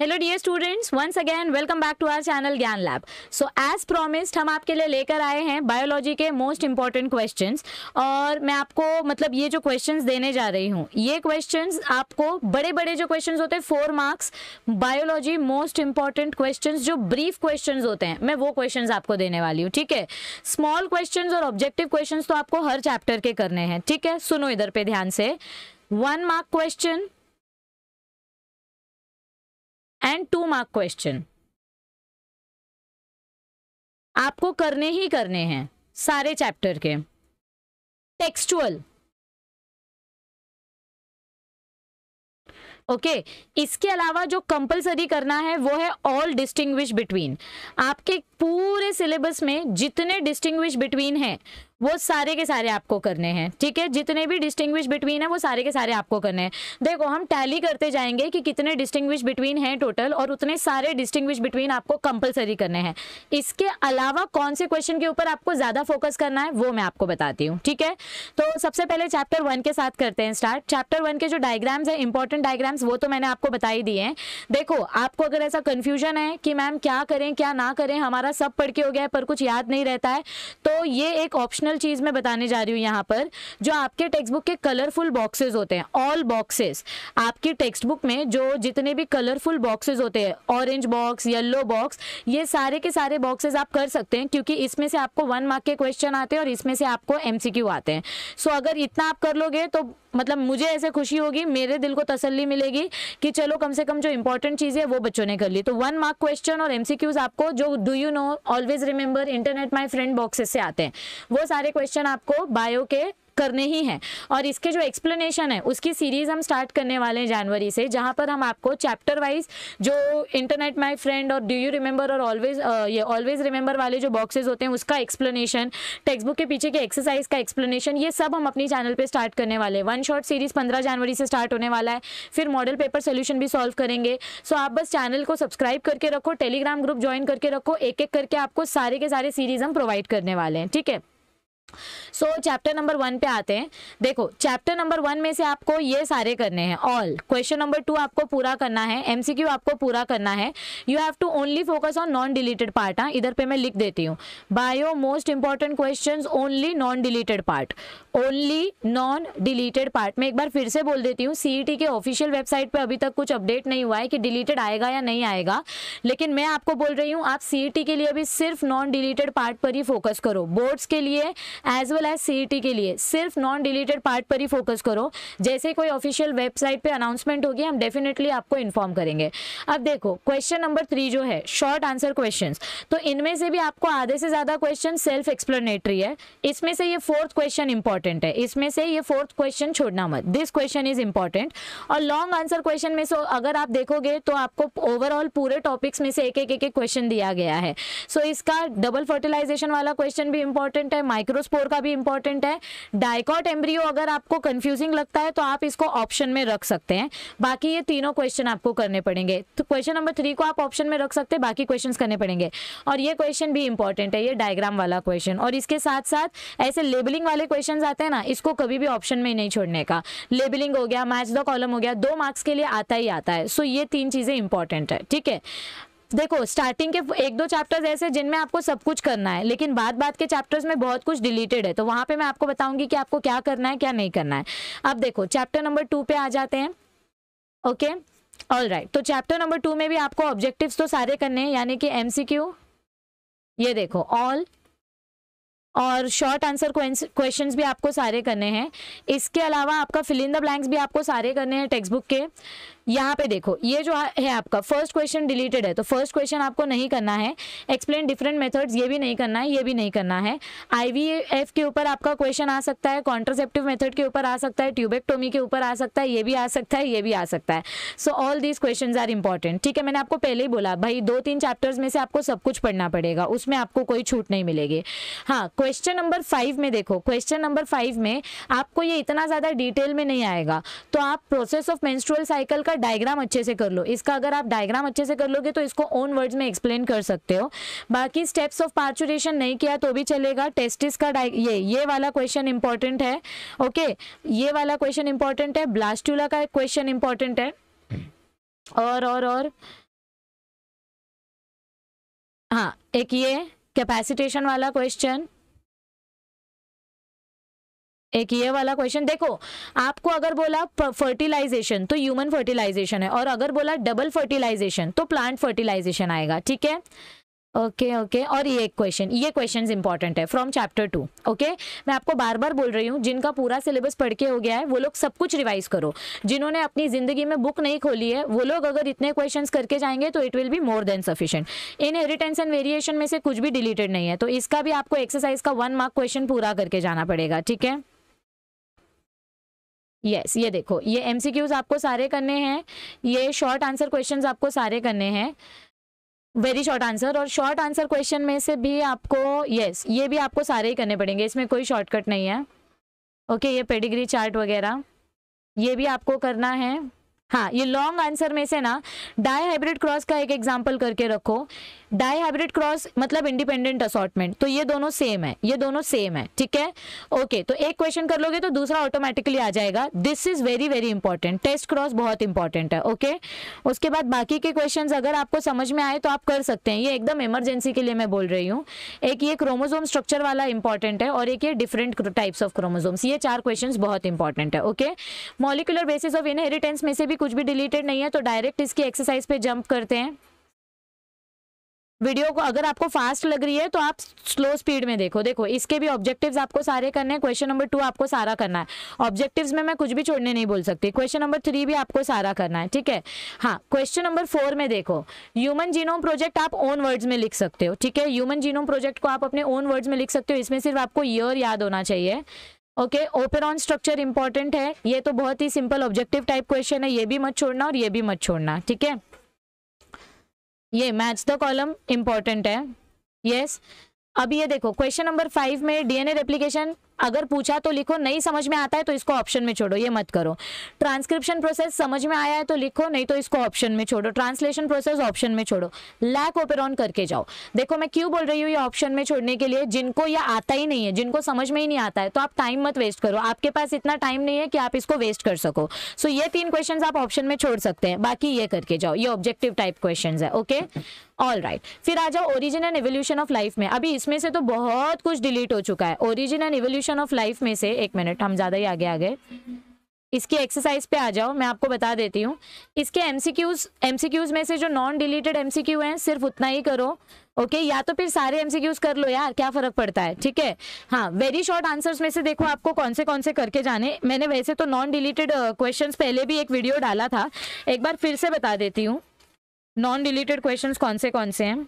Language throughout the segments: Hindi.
Hello dear students once again welcome back to our channel Gyan lab so as promised हम आपके लिए लेकर आए हैं बायोलॉजी के मोस्ट इंपॉर्टेंट क्वेश्चंस और मैं आपको मतलब ये जो क्वेश्चंस देने जा रही हूँ ये क्वेश्चंस आपको बड़े बड़े जो क्वेश्चंस होते हैं four marks biology most important question जो ब्रीफ क्वेश्चन होते हैं मैं वो क्वेश्चन आपको देने वाली हूँ ठीक है स्मॉल क्वेश्चन और ऑब्जेक्टिव क्वेश्चन तो आपको हर चैप्टर के करने हैं ठीक है सुनो इधर पे ध्यान से one mark question and two mark question आपको करने ही करने हैं सारे चैप्टर के टेक्सचुअल ओके okay. इसके अलावा जो कंपलसरी करना है वो है ऑल डिस्टिंग्विश बिटवीन आपके पूरे सिलेबस में जितने डिस्टिंग्विश बिटवीन है वो सारे के सारे आपको करने हैं ठीक है जितने भी डिस्टिंग्विश बिटवीन है वो सारे के सारे आपको करने हैं देखो हम टैली करते जाएंगे कि कितने डिस्टिंग्विश बिटवीन हैं टोटल और उतने सारे डिस्टिंग्विश बिटवीन आपको कंपलसरी करने हैं इसके अलावा कौन से क्वेश्चन के ऊपर आपको ज़्यादा फोकस करना है वो मैं आपको बताती हूँ ठीक है तो सबसे पहले चैप्टर वन के साथ करते हैं स्टार्ट चैप्टर वन के जो डायग्राम्स हैं इंपॉर्टेंट डायग्राम्स वो तो मैंने आपको बता ही दिए हैं देखो आपको अगर ऐसा कन्फ्यूजन है कि मैम क्या करें क्या ना करें हमारा सब पढ़ के हो गया है पर कुछ याद नहीं रहता है तो ये एक ऑप्शन एडिशनल चीज़ मैं बताने जा रही हूँ यहाँ पर जो आपके टेक्स्ट बुक के कलरफुल बॉक्सेस होते हैं ऑल बॉक्सेस आपके टेक्स्ट बुक में जो जितने भी कलरफुल बॉक्सेस होते हैं ऑरेंज बॉक्स येल्लो बॉक्स ये सारे के सारे बॉक्सेस आप कर सकते हैं क्योंकि इसमें से आपको वन मार्क के क्वेश्चन आते हैं और इसमें से आपको एमसीक्यू आते हैं सो so, अगर इतना आप कर लोगे तो मतलब मुझे ऐसे खुशी होगी मेरे दिल को तसल्ली मिलेगी कि चलो कम से कम जो इंपॉर्टेंट चीज़ है वो बच्चों ने कर ली तो वन मार्क क्वेश्चन और एमसीक्यूज आपको जो do you know always remember internet my friend boxes से आते हैं वो सारे क्वेश्चन आपको बायो के करने ही हैं और इसके जो एक्सप्लेनेशन है उसकी सीरीज़ हम स्टार्ट करने वाले हैं जनवरी से जहाँ पर हम आपको चैप्टर वाइज जो इंटरनेट माई फ्रेंड और डू यू रिमेंबर और ऑलवेज ये ऑलवेज रिमेंबर वाले जो बॉक्सेज होते हैं उसका एक्सप्लेनेशन टेक्स्ट बुक के पीछे के एक्सरसाइज का एक्सप्लेनेशन ये सब हम अपनी चैनल पर स्टार्ट करने वाले हैं वन शॉर्ट सीरीज़ पंद्रह जनवरी से स्टार्ट होने वाला है फिर मॉडल पेपर सोल्यूशन भी सॉल्व करेंगे सो आप बस चैनल को सब्सक्राइब करके रखो टेलीग्राम ग्रुप ज्वाइन करके रखो एक एक करके आपको सारे के सारे सीरीज़ हम प्रोवाइड करने वाले हैं ठीक है सो चैप्टर नंबर वन पे आते हैं देखो चैप्टर नंबर वन में से आपको ये सारे करने हैं ऑल क्वेश्चन नंबर टू आपको पूरा करना है एमसीक्यू आपको पूरा करना है you have to only focus on non deleted part हाँ इधर पे मैं लिख देती हूँ bio most important question only non deleted part only non deleted part मैं एक बार फिर से बोल देती हूँ सीईटी e के ऑफिशियल वेबसाइट पर अभी तक कुछ अपडेट नहीं हुआ है कि डिलीटेड आएगा या नहीं आएगा लेकिन मैं आपको बोल रही हूँ आप सीईटी e के लिए अभी सिर्फ नॉन डिलीटेड पार्ट पर ही फोकस करो बोर्ड्स के लिए एज वेल एज सी के लिए सिर्फ नॉन डिलीटेड पार्ट पर ही फोकस करो जैसे कोई ऑफिशियल वेबसाइट पे अनाउंसमेंट होगी हम डेफिनेटली आपको इन्फॉर्म करेंगे अब देखो क्वेश्चन नंबर थ्री जो है शॉर्ट आंसर क्वेश्चन तो इनमें से भी आपको आधे से ज़्यादा क्वेश्चन सेल्फ एक्सप्लेनेटरी है इसमें से ये फोर्थ क्वेश्चन इंपॉर्टेंट है इसमें से ये फोर्थ क्वेश्चन छोड़ना मत दिस क्वेश्चन इज इंपॉर्टेंट और लॉन्ग आंसर क्वेश्चन में से अगर आप देखोगे तो आपको ओवरऑल पूरे टॉपिक्स में से एक एक एक क्वेश्चन दिया गया है सो so, इसका डबल फर्टिलाइजेशन वाला क्वेश्चन भी इंपॉर्टेंट है माइक्रोस्प स्पोर का भी इंपॉर्टेंट है डायकॉट एम्ब्रियो अगर आपको कंफ्यूजिंग लगता है तो आप इसको ऑप्शन में रख सकते हैं बाकी ये तीनों क्वेश्चन आपको करने पड़ेंगे तो क्वेश्चन नंबर थ्री को आप ऑप्शन में रख सकते हैं बाकी क्वेश्चन करने पड़ेंगे और ये क्वेश्चन भी इंपॉर्टेंट है ये डायग्राम वाला क्वेश्चन और इसके साथ साथ ऐसे लेबलिंग वाले क्वेश्चन आते हैं ना इसको कभी भी ऑप्शन में नहीं छोड़ने का लेबलिंग हो गया मैच द कॉलम हो गया दो मार्क्स के लिए आता ही आता है सो ये तीन चीज़ें इंपॉर्टेंट है ठीक है देखो स्टार्टिंग के एक दो चैप्टर्स ऐसे जिनमें आपको सब कुछ करना है लेकिन बाद बाद के चैप्टर्स में बहुत कुछ डिलीटेड है तो वहां पे मैं आपको बताऊंगी कि आपको क्या करना है क्या नहीं करना है अब देखो चैप्टर नंबर टू पे आ जाते हैं ओके ऑल राइट तो चैप्टर नंबर टू में भी आपको ऑब्जेक्टिव तो सारे करने हैं यानी कि एम ये देखो ऑल और शॉर्ट आंसर क्वेश्चन भी आपको सारे करने हैं इसके अलावा आपका फिल इन द ब्लैंक्स भी आपको सारे करने हैं टेक्स्ट बुक के यहाँ पे देखो ये जो है आपका फर्स्ट क्वेश्चन डिलीटेड है तो फर्स्ट क्वेश्चन आपको नहीं करना है एक्सप्लेन डिफरेंट मेथड्स ये भी नहीं करना है ये भी नहीं करना है आईवीएफ के ऊपर आपका क्वेश्चन आ सकता है कॉन्ट्रोसेप्टिव मेथड के ऊपर आ सकता है ट्यूबेक्टोमी के ऊपर आ सकता है ये भी आ सकता है ये भी आ सकता है so all these question are important ठीक है मैंने आपको पहले ही बोला भाई दो तीन चैप्टर्स में से आपको सब कुछ पढ़ना पड़ेगा उसमें आपको कोई छूट नहीं मिलेगी हाँ क्वेश्चन नंबर फाइव में देखो क्वेश्चन नंबर फाइव में आपको ये इतना ज़्यादा डिटेल में नहीं आएगा तो आप प्रोसेस ऑफ मेंस्ट्रुअल साइकिल का इसका डायग्राम अच्छे से कर लो इसका अगर आप डायग्राम अच्छे से कर लोगे तो इसको ओन वर्ड्स में एक्सप्लेन कर सकते हो बाकी स्टेप्स ऑफ पार्चुरेशन नहीं किया तो भी चलेगा टेस्टिस का ये ये वाला क्वेश्चन इंपॉर्टेंट है ओके ये वाला क्वेश्चन इंपॉर्टेंट है ब्लास्टूला का क्वेश्चन इंपॉर्टेंट है और और और हाँ एक ये कैपेसिटेशन वाला क्वेश्चन एक ये वाला क्वेश्चन देखो आपको अगर बोला फर्टिलाइजेशन तो ह्यूमन फर्टिलाइजेशन है और अगर बोला डबल फर्टिलाइजेशन तो प्लांट फर्टिलाइजेशन आएगा ठीक है ओके okay, ओके okay. और ये एक क्वेश्चन ये क्वेश्चंस इंपॉर्टेंट है फ्रॉम चैप्टर टू ओके मैं आपको बार बार बोल रही हूँ जिनका पूरा सिलेबस पढ़ के हो गया है वो लोग सब कुछ रिवाइज करो जिन्होंने अपनी ज़िंदगी में बुक नहीं खोली है वो लोग अगर इतने क्वेश्चंस करके जाएंगे तो it will be more than sufficient inheritance and variation में से कुछ भी डिलीटेड नहीं है तो इसका भी आपको एक्सरसाइज का वन मार्क क्वेश्चन पूरा करके जाना पड़ेगा ठीक है यस ये देखो ये एमसीक्यूज आपको सारे करने हैं ये शॉर्ट आंसर क्वेश्चन आपको सारे करने हैं वेरी शॉर्ट आंसर और शॉर्ट आंसर क्वेश्चन में से भी आपको यस yes, ये भी आपको सारे ही करने पड़ेंगे इसमें कोई शॉर्टकट नहीं है ओके okay, ये पेडिग्री चार्ट वगैरह ये भी आपको करना है हाँ ये लॉन्ग आंसर में से ना डाई हाइब्रिड क्रॉस का एक एग्जाम्पल करके रखो डाई हाइब्रिड क्रॉस मतलब इंडिपेंडेंट असॉटमेंट तो ये दोनों सेम है ये दोनों सेम है ठीक है ओके तो एक क्वेश्चन कर लोगे तो दूसरा ऑटोमेटिकली आ जाएगा this is very very important test cross बहुत इंपॉर्टेंट है ओके उसके बाद बाकी के क्वेश्चन अगर आपको समझ में आए तो आप कर सकते हैं ये एकदम इमरजेंसी के लिए मैं बोल रही हूँ एक ये क्रोमोजोम स्ट्रक्चर वाला इंपॉर्टेंट है और एक ये डिफरेंट टाइप्स ऑफ क्रोमोजोम्स ये चार क्वेश्चन बहुत इंपॉर्टेंट है okay molecular basis of inheritance में से भी कुछ भी डिलीटेड नहीं है तो डायरेक्ट इसकी एक्सरसाइज पे जंप करते हैं वीडियो को अगर आपको फास्ट लग रही है तो आप स्लो स्पीड में देखो देखो इसके भी ऑब्जेक्टिव्स आपको सारे करने हैं क्वेश्चन नंबर टू आपको सारा करना है ऑब्जेक्टिव्स में मैं कुछ भी छोड़ने नहीं बोल सकती क्वेश्चन नंबर थ्री भी आपको सारा करना है ठीक है हाँ क्वेश्चन नंबर फोर में देखो ह्यूमन जीनोम प्रोजेक्ट आप ओन वर्ड्स में लिख सकते हो ठीक है ह्यूमन जीनोम प्रोजेक्ट को आप अपने ओन वर्ड्स में लिख सकते हो इसमें सिर्फ आपको ईयर याद होना चाहिए ओके ओपेरॉन स्ट्रक्चर इंपॉर्टेंट है ये तो बहुत ही सिंपल ऑब्जेक्टिव टाइप क्वेश्चन है ये भी मत छोड़ना और ये भी मत छोड़ना ठीक है ये मैच द कॉलम इंपॉर्टेंट है यस yes. अब ये देखो क्वेश्चन नंबर फाइव में डीएनए रेप्लीकेशन अगर पूछा तो लिखो नहीं समझ में आता है तो इसको ऑप्शन में छोड़ो ये मत करो ट्रांसक्रिप्शन प्रोसेस समझ में आया है तो लिखो नहीं तो इसको ऑप्शन में छोड़ो ट्रांसलेशन प्रोसेस ऑप्शन में छोड़ो लैक ओपेर करके जाओ देखो मैं क्यों बोल रही हूँ ये ऑप्शन में छोड़ने के लिए जिनको ये आता ही नहीं है जिनको समझ में ही नहीं आता है तो आप टाइम मत वेस्ट करो आपके पास इतना टाइम नहीं है कि आप इसको वेस्ट कर सको सो so, ये तीन क्वेश्चन आप ऑप्शन में छोड़ सकते हैं बाकी ये करके जाओ ये ऑब्जेक्टिव टाइप क्वेश्चन है ओके ऑल राइट right. फिर आ जाओ origin and evolution of life में अभी इसमें से तो बहुत कुछ डिलीट हो चुका है origin and evolution of life में से एक मिनट हम ज़्यादा ही आगे आ गए इसकी एक्सरसाइज पे आ जाओ मैं आपको बता देती हूँ इसके एमसीक्यूज एमसीक्यूज में से जो नॉन डिलीटेड एमसीक्यू हैं सिर्फ उतना ही करो ओके या तो फिर सारे एमसीक्यूज कर लो यार क्या फर्क पड़ता है ठीक है हाँ वेरी शॉर्ट आंसर्स में से देखो आपको कौन से कौन से करके जाने मैंने वैसे तो नॉन डिलीटेड क्वेश्चन पहले भी एक वीडियो डाला था एक बार फिर से बता देती हूँ नॉन रिलेटेड क्वेश्चन कौन से कौन से हैं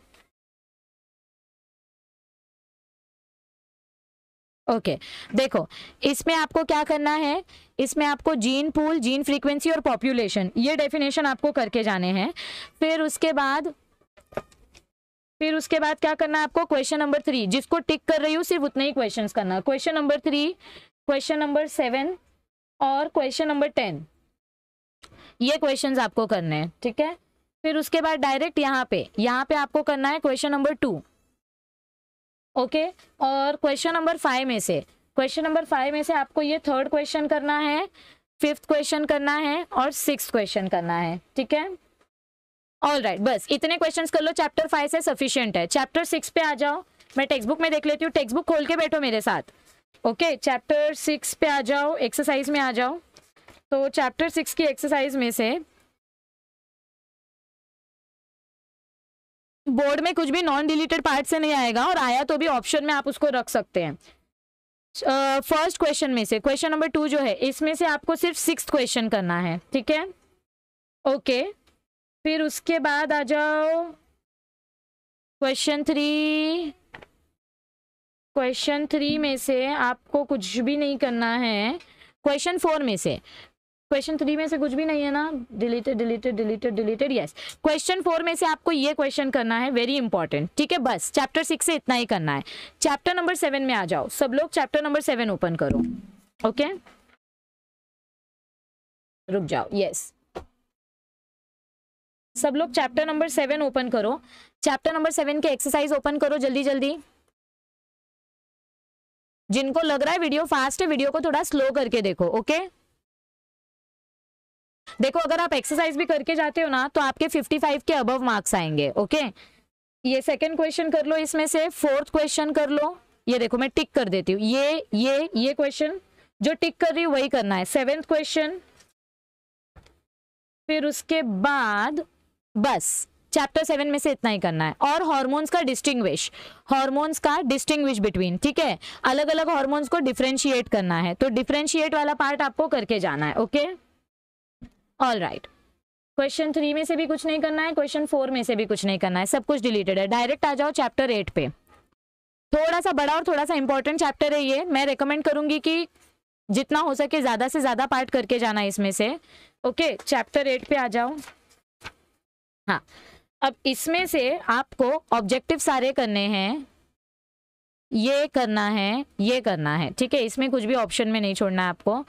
ओके okay. देखो इसमें आपको क्या करना है इसमें आपको जीन पूल जीन फ्रीक्वेंसी और पॉपुलेशन ये डेफिनेशन आपको करके जाने हैं फिर उसके बाद फिर उसके बाद क्या करना है आपको क्वेश्चन नंबर थ्री जिसको टिक कर रही हूँ सिर्फ उतने ही क्वेश्चंस करना question number three question number seven और क्वेश्चन नंबर टेन ये क्वेश्चन आपको करने हैं ठीक है फिर उसके बाद डायरेक्ट यहाँ पे यहाँ पे आपको करना है क्वेश्चन नंबर टू ओके और क्वेश्चन नंबर फाइव में से क्वेश्चन नंबर फाइव में से आपको ये थर्ड क्वेश्चन करना है फिफ्थ क्वेश्चन करना है और सिक्स क्वेश्चन करना है ठीक है ऑल राइट right, बस इतने क्वेश्चंस कर लो चैप्टर फाइव से सफिशियंट है चैप्टर सिक्स पे आ जाओ मैं टेक्स्ट बुक में देख लेती हूँ टेक्स्ट बुक खोल के बैठो मेरे साथ ओके चैप्टर सिक्स पे आ जाओ एक्सरसाइज में आ जाओ तो चैप्टर सिक्स की एक्सरसाइज में से बोर्ड में कुछ भी नॉन डिलीटेड पार्ट से नहीं आएगा और आया तो भी ऑप्शन में आप उसको रख सकते हैं फर्स्ट uh, क्वेश्चन में से क्वेश्चन नंबर टू जो है इसमें से आपको सिर्फ सिक्स क्वेश्चन करना है ठीक है ओके फिर उसके बाद आ जाओ क्वेश्चन थ्री क्वेश्चन थ्री में से आपको कुछ भी नहीं करना है क्वेश्चन फोर में से क्वेश्चन थ्री में से कुछ भी नहीं है ना deleted deleted deleted deleted yes question four में से आपको ये क्वेश्चन करना है वेरी इंपॉर्टेंट ठीक है बस चैप्टर सिक्स से इतना ही करना है चैप्टर नंबर सेवन में आ जाओ सब लोग चैप्टर नंबर सेवन ओपन करो ओके रुक जाओ यस सब लोग चैप्टर नंबर सेवन ओपन करो चैप्टर नंबर सेवन के एक्सरसाइज ओपन करो जल्दी जल्दी जिनको लग रहा है वीडियो फास्ट है वीडियो को थोड़ा स्लो करके देखो ओके okay? देखो अगर आप एक्सरसाइज भी करके जाते हो ना तो आपके 55 के अबव मार्क्स आएंगे ओके ये सेकंड क्वेश्चन कर लो इसमें से फोर्थ क्वेश्चन कर लो ये देखो मैं टिक कर देती हूँ ये ये ये क्वेश्चन जो टिक कर रही हूँ वही करना है सेवेंथ क्वेश्चन फिर उसके बाद बस चैप्टर सेवन में से इतना ही करना है और हॉर्मोन्स का डिस्टिंग्विश हार्मोन्स का डिस्टिंग्विश बिटवीन ठीक है अलग अलग हार्मोन्स को डिफ्रेंशिएट करना है तो डिफ्रेंशिएट वाला पार्ट आपको करके जाना है okay okay? All right question three में से भी कुछ नहीं करना है क्वेश्चन फोर में से भी कुछ नहीं करना है सब कुछ डिलीटेड है डायरेक्ट आ जाओ चैप्टर एट पे थोड़ा सा बड़ा और थोड़ा सा इंपॉर्टेंट चैप्टर है ये मैं रिकमेंड करूंगी कि जितना हो सके ज़्यादा से ज़्यादा पार्ट करके जाना है इसमें से ओके चैप्टर एट पे आ जाओ हाँ अब इसमें से आपको ऑब्जेक्टिव सारे करने हैं ये करना है ये करना है ठीक है इसमें कुछ भी ऑप्शन में नहीं छोड़ना है आपको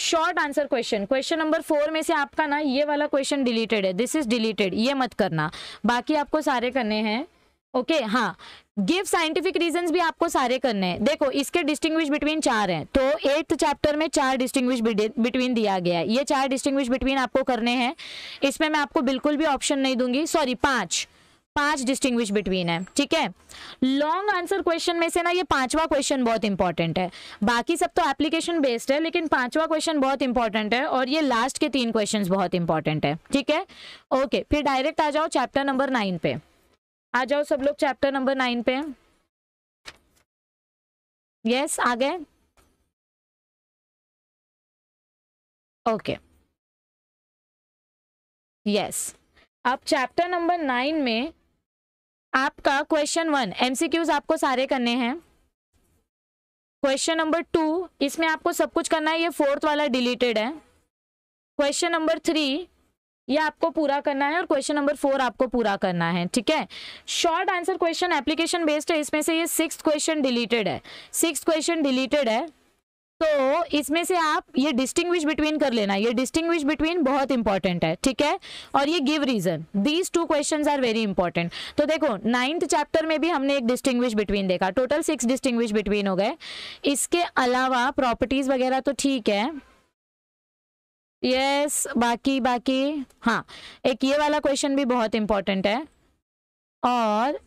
short answer question question number four में से आपका ना ये वाला क्वेश्चन डिलीटेड है दिस इज डिलीटेड ये मत करना बाकी आपको सारे करने हैं ओके okay, हाँ गिव साइंटिफिक रीजंस भी आपको सारे करने हैं देखो इसके डिस्टिंग्विश बिटवीन चार हैं तो एट्थ चैप्टर में चार डिस्टिंग्विश बिटवीन दिया गया है ये चार डिस्टिंग्विश बिटवीन आपको करने हैं इसमें मैं आपको बिल्कुल भी ऑप्शन नहीं दूंगी सॉरी पांच पांच डिस्टिंग्विश बिटवीन है ठीक है लॉन्ग आंसर क्वेश्चन में से ना ये पांचवा क्वेश्चन बहुत इंपॉर्टेंट है बाकी सब तो एप्लीकेशन बेस्ड है लेकिन पांचवा क्वेश्चन बहुत इंपॉर्टेंट है और ये लास्ट के तीन क्वेश्चंस बहुत इंपॉर्टेंट है ठीक है ओके फिर डायरेक्ट आ जाओ चैप्टर नंबर नाइन पे आ जाओ सब लोग चैप्टर नंबर नाइन पे यस आ गए ओके यस अब चैप्टर नंबर नाइन में आपका क्वेश्चन वन एमसीक्यूज आपको सारे करने हैं क्वेश्चन नंबर टू इसमें आपको सब कुछ करना है ये फोर्थ वाला डिलीटेड है क्वेश्चन नंबर थ्री ये आपको पूरा करना है और क्वेश्चन नंबर फोर आपको पूरा करना है ठीक है short answer question application based है इसमें से ये सिक्स क्वेश्चन डिलीटेड है सिक्स क्वेश्चन डिलीटेड है तो इसमें से आप ये डिस्टिंग्विश बिटवीन कर लेना ये डिस्टिंग्विश बिटवीन बहुत इंपॉर्टेंट है ठीक है और ये give reason these two question are very important तो देखो नाइन्थ चैप्टर में भी हमने एक डिस्टिंग्विश बिटवीन देखा टोटल सिक्स डिस्टिंग्विश बिटवीन हो गए इसके अलावा प्रॉपर्टीज वगैरह तो ठीक है यस yes, बाकी बाकी हाँ एक ये वाला क्वेश्चन भी बहुत इंपॉर्टेंट है और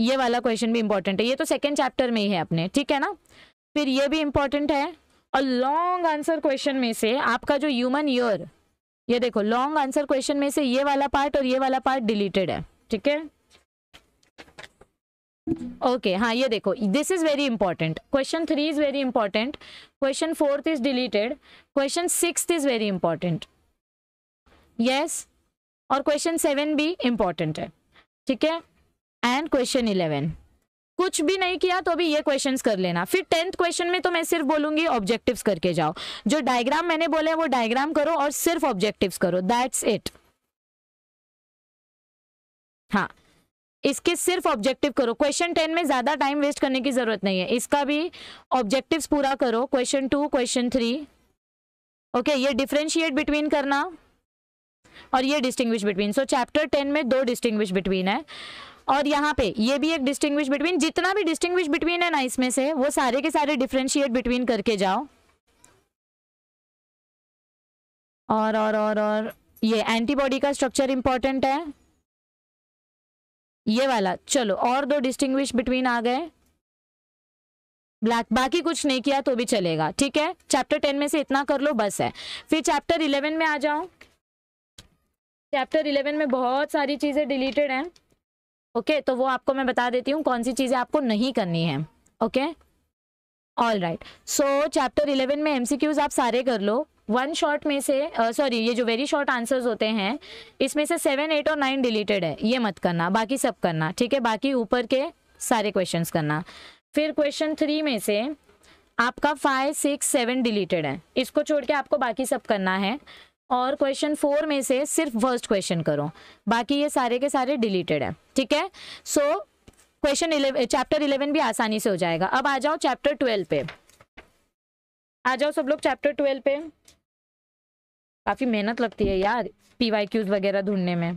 ये वाला क्वेश्चन भी इंपॉर्टेंट है ये तो सेकेंड चैप्टर में ही है अपने ठीक है ना फिर ये भी इम्पॉर्टेंट है अ लॉन्ग आंसर क्वेश्चन में से आपका जो ह्यूमन ईयर ये देखो लॉन्ग आंसर क्वेश्चन में से ये वाला पार्ट और ये वाला पार्ट डिलीटेड है ठीक है ओके okay, हाँ ये देखो this is very important question three is very important question fourth is deleted question six is very important yes और क्वेश्चन सेवन भी इंपॉर्टेंट है ठीक है एंड क्वेश्चन इलेवन कुछ भी नहीं किया तो भी ये क्वेश्चन कर लेना फिर टेंथ क्वेश्चन में तो मैं सिर्फ बोलूंगी ऑब्जेक्टिव करके जाओ जो डायग्राम मैंने बोले वो डायग्राम करो और सिर्फ ऑब्जेक्टिव करो दैट्स इट हाँ इसके सिर्फ ऑब्जेक्टिव करो क्वेश्चन टेन में ज़्यादा टाइम वेस्ट करने की ज़रूरत नहीं है इसका भी ऑब्जेक्टिव्स पूरा करो question two question three okay ये डिफ्रेंशिएट बिटवीन करना और ये distinguish between so chapter ten में दो डिस्टिंग्विश बिटवीन है और यहाँ पे ये भी एक डिस्टिंग्विश बिटवीन जितना भी डिस्टिंग्विश बिटवीन है ना इसमें से वो सारे के सारे डिफ्रेंशिएट बिटवीन करके जाओ और और और और ये एंटीबॉडी का स्ट्रक्चर इंपॉर्टेंट है ये वाला चलो और दो डिस्टिंग्विश बिटवीन आ गए ब्लैक बाकी कुछ नहीं किया तो भी चलेगा ठीक है चैप्टर टेन में से इतना कर लो बस है फिर चैप्टर इलेवन में आ जाओ चैप्टर इलेवन में बहुत सारी चीज़ें डिलीटेड हैं ओके तो वो आपको मैं बता देती हूँ कौन सी चीज़ें आपको नहीं करनी है okay all right so chapter eleven में एम आप सारे कर लो वन शॉर्ट में से सॉरी uh, ये जो वेरी शॉर्ट आंसर्स होते हैं इसमें से सेवन एट और नाइन डिलीटेड है ये मत करना बाकी सब करना ठीक है बाकी ऊपर के सारे क्वेश्चंस करना फिर क्वेश्चन थ्री में से आपका फाइव सिक्स सेवन डिलीटेड है इसको छोड़ के आपको बाकी सब करना है और क्वेश्चन फोर में से सिर्फ फर्स्ट क्वेश्चन करो बाकी ये सारे के सारे डिलीटेड है ठीक है सो क्वेश्चन चैप्टर इलेवन भी आसानी से हो जाएगा अब आ जाओ चैप्टर ट्वेल्व पे आ जाओ सब लोग चैप्टर ट्वेल्व पे काफ़ी मेहनत लगती है यार पी वाई क्यूज वगैरह ढूंढने में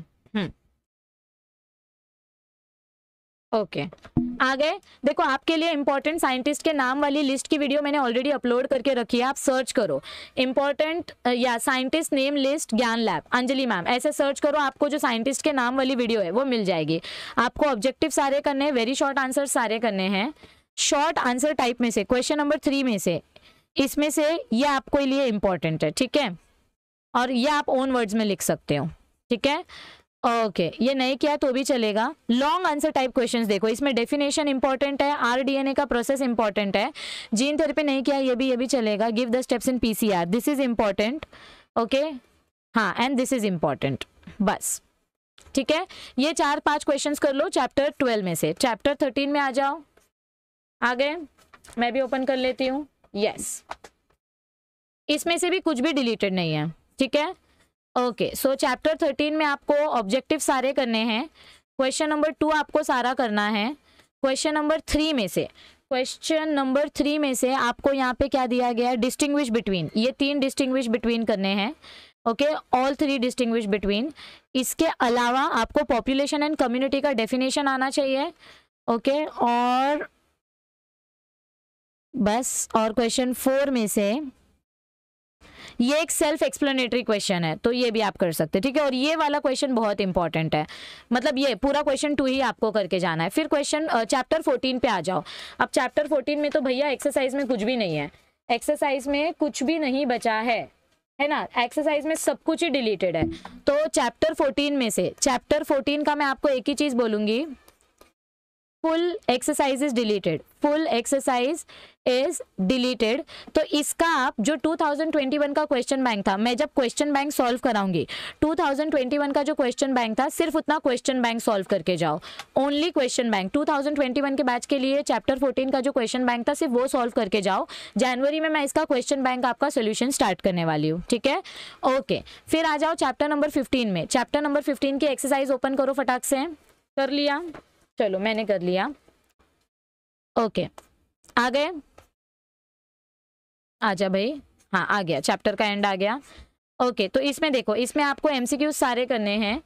ओके हम्म। okay. आ गए देखो आपके लिए इंपॉर्टेंट साइंटिस्ट के नाम वाली लिस्ट की वीडियो मैंने ऑलरेडी अपलोड करके रखी है आप सर्च करो इंपॉर्टेंट या scientist name list Gyan lab Anjali ma'am ऐसे सर्च करो आपको जो साइंटिस्ट के नाम वाली वीडियो है वो मिल जाएगी आपको ऑब्जेक्टिव सारे करने हैं वेरी शॉर्ट आंसर सारे करने हैं शॉर्ट आंसर टाइप में से क्वेश्चन नंबर थ्री में से इसमें से यह आपके लिए इंपॉर्टेंट है ठीक है और यह आप ओन वर्ड्स में लिख सकते हो ठीक है ओके okay, ये नहीं किया तो भी चलेगा लॉन्ग आंसर टाइप क्वेश्चंस देखो इसमें डेफिनेशन इंपॉर्टेंट है आरडीएनए का प्रोसेस इंपॉर्टेंट है जीन थेरेपी नहीं किया ये भी ये भी चलेगा give the steps in PCR this is important okay हाँ एंड दिस इज इंपॉर्टेंट बस ठीक है ये चार पांच क्वेश्चंस कर लो चैप्टर ट्वेल्व में से चैप्टर थर्टीन में आ जाओ आ गए मैं भी ओपन कर लेती हूँ यस yes. इसमें से भी कुछ भी डिलीटेड नहीं है ठीक है ओके सो चैप्टर थर्टीन में आपको ऑब्जेक्टिव सारे करने हैं क्वेश्चन नंबर टू आपको सारा करना है क्वेश्चन नंबर थ्री में से क्वेश्चन नंबर थ्री में से आपको यहाँ पे क्या दिया गया है डिस्टिंग्विश बिटवीन ये तीन डिस्टिंग्विश बिटवीन करने हैं okay all three distinguish between इसके अलावा आपको पॉपुलेशन एंड कम्युनिटी का डेफिनेशन आना चाहिए ओके okay, और बस और क्वेश्चन फोर में से ये एक सेल्फ एक्सप्लेनेटरी क्वेश्चन है तो ये भी आप कर सकते ठीक है और ये वाला क्वेश्चन बहुत इंपॉर्टेंट है मतलब ये पूरा क्वेश्चन टू ही आपको करके जाना है फिर क्वेश्चन चैप्टर फोर्टीन पे आ जाओ अब चैप्टर फोर्टीन में तो भैया एक्सरसाइज में कुछ भी नहीं है एक्सरसाइज में कुछ भी नहीं बचा है है ना एक्सरसाइज में सब कुछ ही डिलीटेड है तो चैप्टर फोर्टीन में से चैप्टर फोर्टीन का मैं आपको एक ही चीज़ बोलूँगी full exercise is deleted full exercise is deleted तो इसका आप जो 2021 का क्वेश्चन बैंक था मैं जब क्वेश्चन बैंक सॉल्व कराऊंगी 2021 का जो क्वेश्चन बैंक था सिर्फ उतना क्वेश्चन बैंक सॉल्व करके जाओ ओनली क्वेश्चन बैंक 2021 के बैच के लिए चैप्टर 14 का जो क्वेश्चन बैंक था सिर्फ वो सॉल्व करके जाओ जनवरी में मैं इसका क्वेश्चन बैंक आपका सोल्यूशन स्टार्ट करने वाली हूँ ठीक है ओके फिर आ जाओ चैप्टर नंबर फिफ्टीन में चैप्टर नंबर फिफ्टीन की एक्सरसाइज ओपन करो फटाक से कर लिया चलो मैंने कर लिया ओके आ गए आजा भाई हाँ आ गया चैप्टर का एंड आ गया ओके तो इसमें देखो इसमें आपको एमसीक्यू सारे करने हैं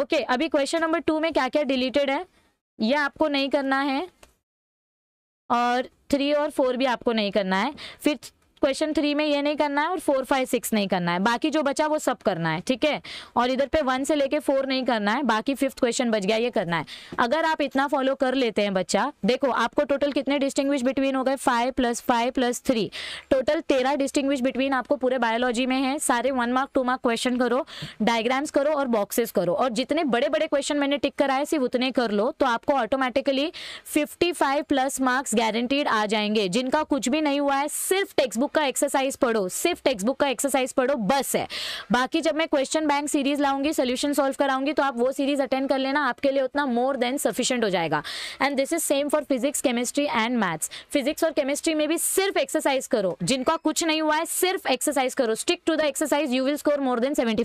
ओके अभी क्वेश्चन नंबर टू में क्या क्या डिलीटेड है ये आपको नहीं करना है और थ्री और फोर भी आपको नहीं करना है फिर क्वेश्चन थ्री में ये नहीं करना है और फोर फाइव सिक्स नहीं करना है बाकी जो बचा वो सब करना है ठीक है और इधर पे वन से लेके फोर नहीं करना है बाकी फिफ्थ क्वेश्चन बच गया ये करना है अगर आप इतना फॉलो कर लेते हैं बच्चा देखो आपको टोटल कितने डिस्टिंग्विश बिटवीन हो गए five plus five plus three total तेरह डिस्टिंग्विश बिटवीन आपको पूरे बायोलॉजी में है सारे one mark two mark question करो डायग्राम्स करो और बॉक्सेस करो और जितने बड़े बड़े क्वेश्चन मैंने टिक कराए सिर्फ उतने कर लो तो आपको automatically fifty plus marks guaranteed आ जाएंगे जिनका कुछ भी नहीं हुआ है सिर्फ टेक्स्ट बुक का एक्सरसाइज पढ़ो सिर्फ टेक्स्ट बुक का एक्सरसाइज पढ़ो बस है बाकी जब मैं क्वेश्चन बैंक सीरीज लाऊंगी सोल्यूशन सोल्व कराऊंगी तो आप वो सीरीज अटेंड कर लेना आपके लिए उतना मोर देन सफिशियंट हो जाएगा and this is same for physics chemistry and maths physics और केमिस्ट्री में भी सिर्फ एक्सरसाइज करो जिनका कुछ नहीं हुआ है सिर्फ एक्सरसाइज करो stick to the exercise you will score more than seventy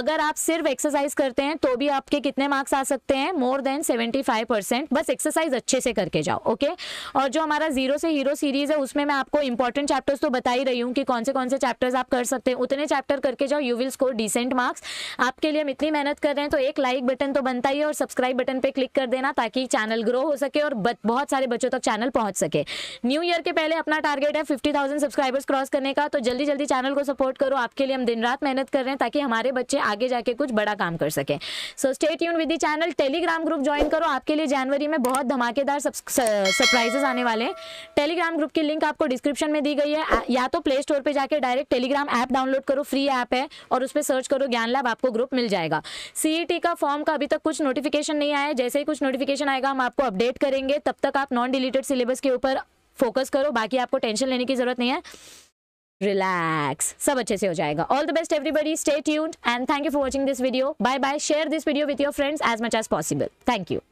अगर आप सिर्फ एक्सरसाइज करते हैं तो भी आपके कितने मार्क्स आ सकते हैं मोर देन सेवेंटी बस एक्सरसाइज अच्छे से करके जाओ ओके okay? और जो हमारा जीरो से हीरो सीरीज है उसमें मैं आपको इंपॉर्टेंट चैप्टर्स तो बता ही रही हूँ कि कौन से कौन से चैप्टर्स आप कर सकते हैं उतने चैप्टर करके जाओ you will score decent marks आपके लिए हम इतनी मेहनत कर रहे हैं तो एक लाइक बटन तो बनता ही है और सब्सक्राइब बटन पर क्लिक कर देना ताकि चैनल ग्रो हो सके और बहुत सारे बच्चों तक चैनल पहुँच सके न्यू ईयर के पहले अपना टारगेट है फिफ्टी सब्सक्राइबर्स क्रॉस करने का तो जल्दी जल्दी चैनल को सपोर्ट करो आपके लिए हम दिन रात मेहनत कर रहे हैं ताकि हमारे बच्चे आगे जाके कुछ बड़ा काम कर सके सो स्टेट यून with channel Telegram group join करो आपके लिए जनवरी में बहुत धमाकेदार सरप्राइजेस आने वाले हैं टेलीग्राम ग्रुप की लिंक आपको डिस्क्रिप्शन में दी गई है या तो प्ले स्टोर पर जाकर डायरेक्ट टेलीग्राम ऐप डाउनलोड करो फ्री ऐप है और उस पर सर्च करो ज्ञान लाभ आपको ग्रुप मिल जाएगा सीईटी e का फॉर्म का अभी तक कुछ नोटिफिकेशन नहीं आया है जैसे ही कुछ नोटिफिकेशन आएगा हम आपको अपडेट करेंगे तब तक आप नॉन डिलीटेड सिलेबस के ऊपर फोकस करो बाकी आपको टेंशन लेने की जरूरत नहीं है रिलैक्स सब अच्छे से हो जाएगा all the best everybody stay tuned and thank you for watching this video bye bye share this video with your friends as much as possible thank you